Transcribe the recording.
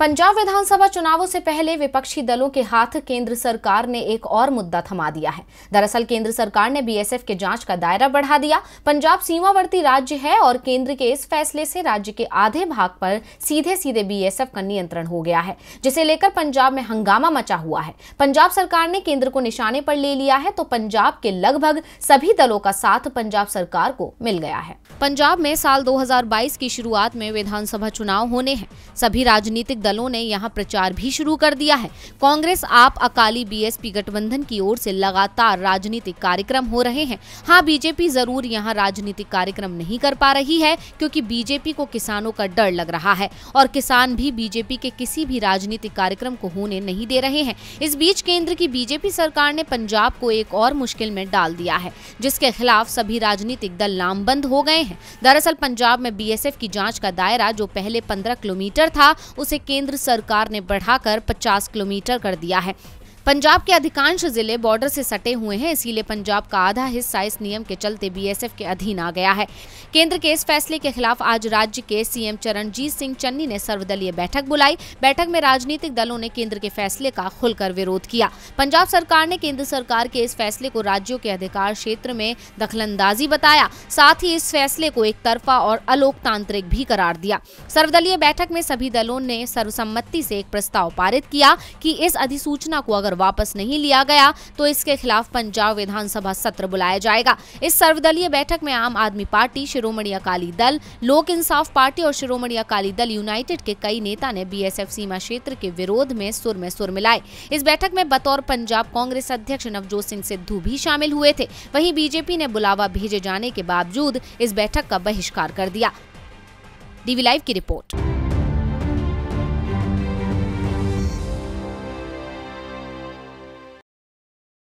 पंजाब विधानसभा चुनावों से पहले विपक्षी दलों के हाथ केंद्र सरकार ने एक और मुद्दा थमा दिया है दरअसल केंद्र सरकार ने बीएसएफ के जांच का दायरा बढ़ा दिया पंजाब सीमावर्ती राज्य है और केंद्र के इस फैसले से राज्य के आधे भाग पर सीधे सीधे बीएसएफ का नियंत्रण हो गया है जिसे लेकर पंजाब में हंगामा मचा हुआ है पंजाब सरकार ने केंद्र को निशाने पर ले लिया है तो पंजाब के लगभग सभी दलों का साथ पंजाब सरकार को मिल गया है पंजाब में साल दो की शुरुआत में विधानसभा चुनाव होने हैं सभी राजनीतिक दलों ने यहां प्रचार भी शुरू कर दिया है कांग्रेस आप अकाली बीएसपी गठबंधन की ओर से लगातार राजनीतिक कार्यक्रम हो रहे हैं हां बीजेपी जरूर यहां राजनीतिक कार्यक्रम नहीं कर पा रही है क्योंकि बीजेपी को किसानों का डर लग रहा है और किसान भी बीजेपी के किसी भी राजनीतिक कार्यक्रम को होने नहीं दे रहे हैं इस बीच केंद्र की बीजेपी सरकार ने पंजाब को एक और मुश्किल में डाल दिया है जिसके खिलाफ सभी राजनीतिक दल लामबंद हो गए हैं दरअसल पंजाब में बीएसएफ की जांच का दायरा जो पहले पंद्रह किलोमीटर था उसे केंद्र सरकार ने बढ़ाकर 50 किलोमीटर कर दिया है पंजाब के अधिकांश जिले बॉर्डर से सटे हुए हैं इसीलिए पंजाब का आधा हिस्सा इस नियम के चलते बीएसएफ के अधीन आ गया है केंद्र के इस फैसले के खिलाफ आज राज्य के सीएम चरणजीत सिंह चन्नी ने सर्वदलीय बैठक बुलाई बैठक में राजनीतिक दलों ने केंद्र के फैसले का खुलकर विरोध किया पंजाब सरकार ने केंद्र सरकार के इस फैसले को राज्यों के अधिकार क्षेत्र में दखलंदाजी बताया साथ ही इस फैसले को एक तरफा और अलोकतांत्रिक भी करार दिया सर्वदलीय बैठक में सभी दलों ने सर्वसम्मति से एक प्रस्ताव पारित किया कि इस अधिसूचना को अगर वापस नहीं लिया गया तो इसके खिलाफ पंजाब विधानसभा सत्र बुलाया जाएगा इस सर्वदलीय बैठक में आम आदमी पार्टी शिरोमणि अकाली दल लोक इंसाफ पार्टी और शिरोमणि अकाली दल यूनाइटेड के कई नेता ने बी सीमा क्षेत्र के विरोध में सुर में सुर मिलाए इस बैठक में बतौर पंजाब कांग्रेस अध्यक्ष नवजोत सिंह सिद्धू भी शामिल हुए थे वहीं बीजेपी ने बुलावा भेजे जाने के बावजूद इस बैठक का बहिष्कार कर दिया डीवी लाइव की रिपोर्ट